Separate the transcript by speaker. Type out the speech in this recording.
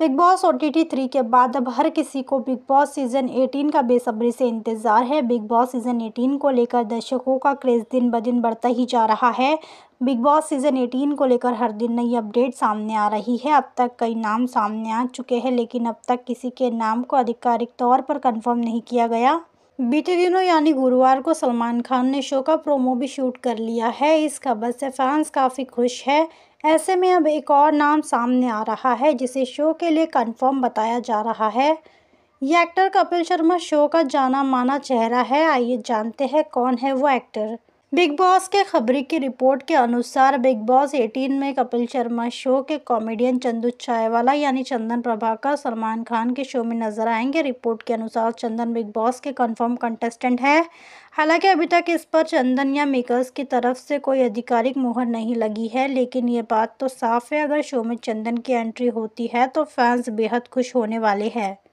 Speaker 1: big Boss O T three के बाद अब हर किसी को बिग बॉस सीज़न 18 का बेसब्री से इंतज़ार है बिग बॉस सीज़न 18 को लेकर दर्शकों का क्रेज़ दिन ब दिन बढ़ता ही जा रहा है बिग बॉस सीज़न 18 को लेकर हर दिन नई अपडेट सामने आ रही है अब तक कई नाम सामने आ चुके हैं लेकिन अब तक किसी के नाम को आधिकारिक तौर पर कन्फर्म नहीं किया गया बीते दिनों यानी गुरुवार को सलमान खान ने शो का प्रोमो भी शूट कर लिया है इस खबर से फैंस काफ़ी खुश है ऐसे में अब एक और नाम सामने आ रहा है जिसे शो के लिए कंफर्म बताया जा रहा है ये एक्टर कपिल शर्मा शो का जाना माना चेहरा है आइए जानते हैं कौन है वो एक्टर बिग बॉस के खबरी की रिपोर्ट के अनुसार बिग बॉस 18 में कपिल शर्मा शो के कॉमेडियन चंदू चायवाला यानी चंदन प्रभाकर सलमान खान के शो में नजर आएंगे रिपोर्ट के अनुसार चंदन बिग बॉस के कंफर्म कंटेस्टेंट है हालांकि अभी तक इस पर चंदन या मेकर्स की तरफ से कोई आधिकारिक मुहर नहीं लगी है लेकिन ये बात तो साफ है अगर शो में चंदन की एंट्री होती है तो फैंस बेहद खुश होने वाले हैं